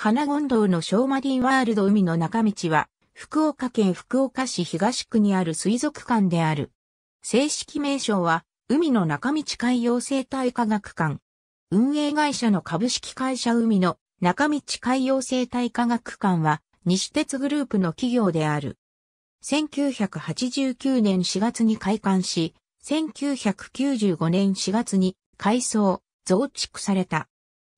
花権堂のショーマディンワールド海の中道は、福岡県福岡市東区にある水族館である。正式名称は、海の中道海洋生態科学館。運営会社の株式会社海の中道海洋生態科学館は、西鉄グループの企業である。1989年4月に開館し、1995年4月に改装、増築された。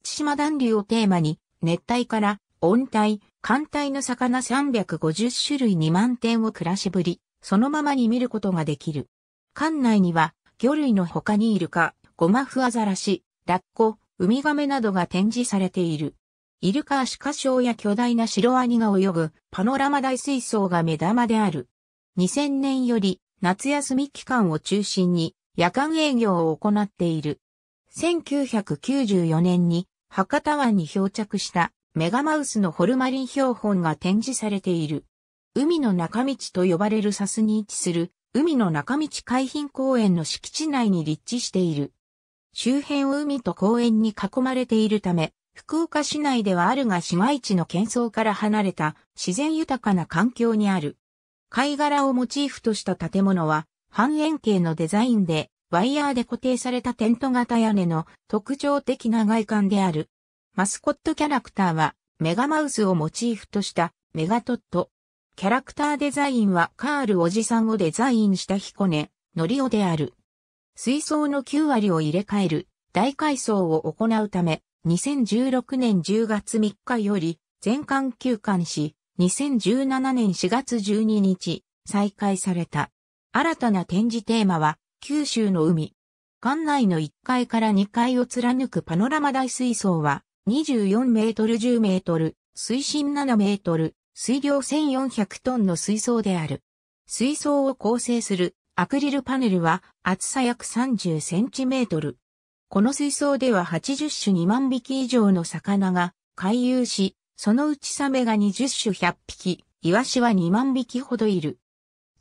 千島暖流をテーマに、熱帯から温帯、寒帯の魚350種類2万点を暮らしぶり、そのままに見ることができる。館内には、魚類の他にイルカ、ゴマフアザラシ、ラッコ、ウミガメなどが展示されている。イルカアシカショウや巨大なシロアニが泳ぐパノラマ大水槽が目玉である。2000年より夏休み期間を中心に夜間営業を行っている。1994年に博多湾に漂着したメガマウスのホルマリン標本が展示されている。海の中道と呼ばれるサスに位置する海の中道海浜公園の敷地内に立地している。周辺を海と公園に囲まれているため、福岡市内ではあるが市街地の喧騒から離れた自然豊かな環境にある。貝殻をモチーフとした建物は半円形のデザインでワイヤーで固定されたテント型屋根の特徴的な外観である。マスコットキャラクターはメガマウスをモチーフとしたメガトット。キャラクターデザインはカールおじさんをデザインした彦根、のりおである。水槽の9割を入れ替える大改装を行うため、2016年10月3日より全館休館し、2017年4月12日再開された。新たな展示テーマは九州の海。館内の1階から2階を貫くパノラマ大水槽は、24メートル10メートル、水深7メートル、水量1400トンの水槽である。水槽を構成するアクリルパネルは厚さ約30センチメートル。この水槽では80種2万匹以上の魚が回遊し、そのうちサメが20種100匹、イワシは2万匹ほどいる。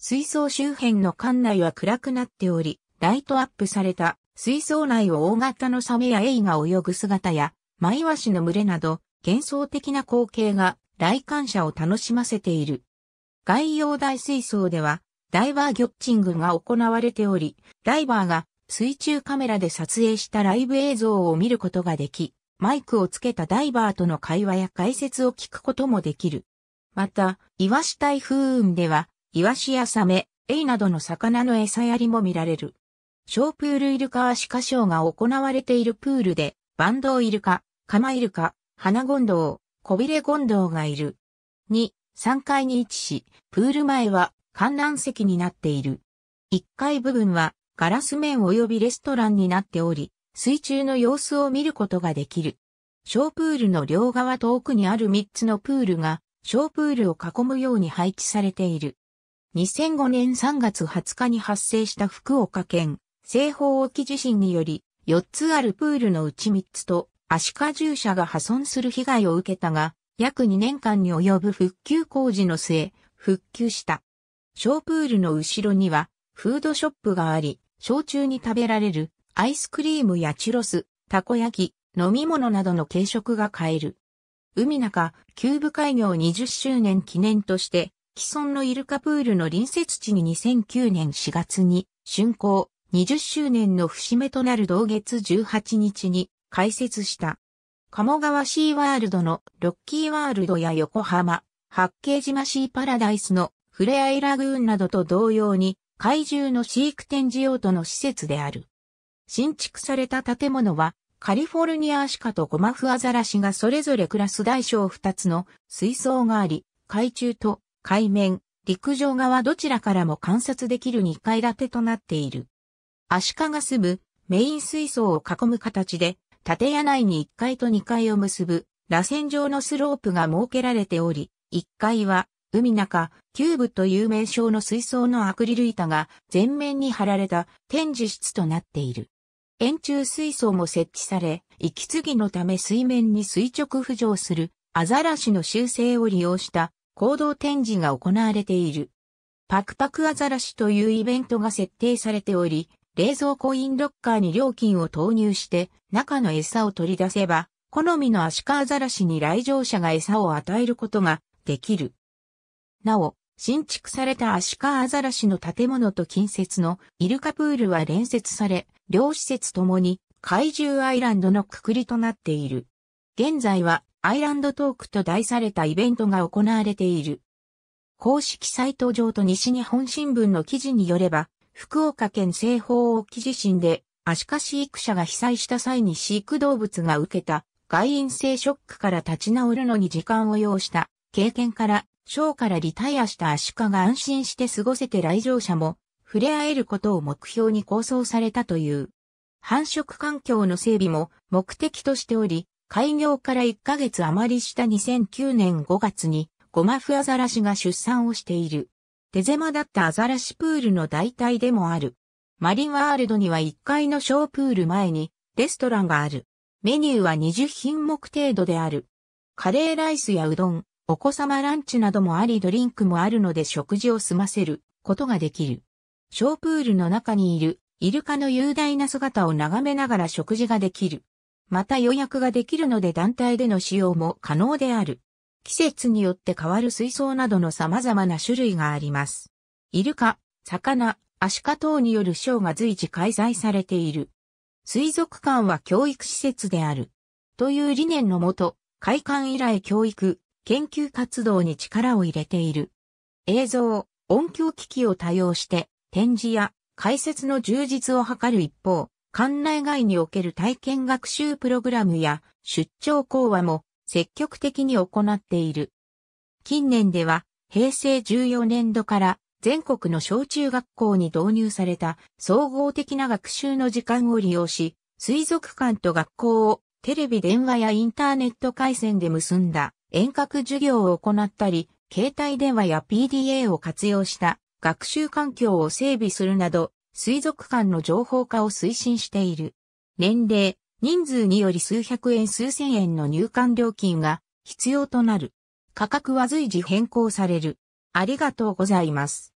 水槽周辺の館内は暗くなっており、ライトアップされた水槽内を大型のサメやエイが泳ぐ姿や、マイワシの群れなど、幻想的な光景が来館者を楽しませている。外洋大水槽では、ダイバーギョッチングが行われており、ダイバーが水中カメラで撮影したライブ映像を見ることができ、マイクをつけたダイバーとの会話や解説を聞くこともできる。また、イワシ台風雲では、イワシやサメ、エイなどの魚の餌やりも見られる。小プールイルカはシカショーが行われているプールで、バンドウイルカ、カマイルカ、ハナゴンドウ、コビレゴンドウがいる。2、3階に位置し、プール前は観覧席になっている。1階部分はガラス面及びレストランになっており、水中の様子を見ることができる。小プールの両側と奥にある3つのプールが、小プールを囲むように配置されている。2005年3月20日に発生した福岡県西方沖地震により、4つあるプールのうち3つと、足下。カ獣舎が破損する被害を受けたが、約2年間に及ぶ復旧工事の末、復旧した。小プールの後ろには、フードショップがあり、焼酎に食べられる、アイスクリームやチュロス、たこ焼き、飲み物などの軽食が買える。海中、キューブ開業20周年記念として、既存のイルカプールの隣接地に2009年4月に、竣工20周年の節目となる同月18日に開設した。鴨川シーワールドのロッキーワールドや横浜、八景島シーパラダイスのフレアイラグーンなどと同様に、怪獣の飼育展示用途の施設である。新築された建物は、カリフォルニアアシカとゴマフアザラシがそれぞれ暮らす大小2つの水槽があり、海中と海面、陸上側どちらからも観察できる2階建てとなっている。アシカが住むメイン水槽を囲む形で、建屋内に1階と2階を結ぶ螺旋状のスロープが設けられており、1階は海中、キューブという名称の水槽のアクリル板が全面に貼られた展示室となっている。円柱水槽も設置され、息継ぎのため水面に垂直浮上するアザラシの習性を利用した行動展示が行われている。パクパクアザラシというイベントが設定されており、冷蔵庫インロッカーに料金を投入して中の餌を取り出せば、好みのアシカアザラシに来場者が餌を与えることができる。なお、新築されたアシカアザラシの建物と近接のイルカプールは連接され、両施設ともに怪獣アイランドのくくりとなっている。現在はアイランドトークと題されたイベントが行われている。公式サイト上と西日本新聞の記事によれば、福岡県西方沖地震で、アシカ飼育者が被災した際に飼育動物が受けた外因性ショックから立ち直るのに時間を要した経験から、ショーからリタイアしたアシカが安心して過ごせて来場者も触れ合えることを目標に構想されたという。繁殖環境の整備も目的としており、開業から1ヶ月余りした2009年5月に、ゴマフアザラシが出産をしている。手狭だったアザラシプールの代替でもある。マリンワールドには1階のショープール前にレストランがある。メニューは20品目程度である。カレーライスやうどん、お子様ランチなどもありドリンクもあるので食事を済ませることができる。ショープールの中にいるイルカの雄大な姿を眺めながら食事ができる。また予約ができるので団体での使用も可能である。季節によって変わる水槽などの様々な種類があります。イルカ、魚、アシカ等によるショーが随時開催されている。水族館は教育施設である。という理念のもと、開館以来教育、研究活動に力を入れている。映像、音響機器を多用して、展示や解説の充実を図る一方、館内外における体験学習プログラムや出張講話も積極的に行っている。近年では平成14年度から全国の小中学校に導入された総合的な学習の時間を利用し、水族館と学校をテレビ電話やインターネット回線で結んだ遠隔授業を行ったり、携帯電話や PDA を活用した学習環境を整備するなど、水族館の情報化を推進している。年齢、人数により数百円数千円の入館料金が必要となる。価格は随時変更される。ありがとうございます。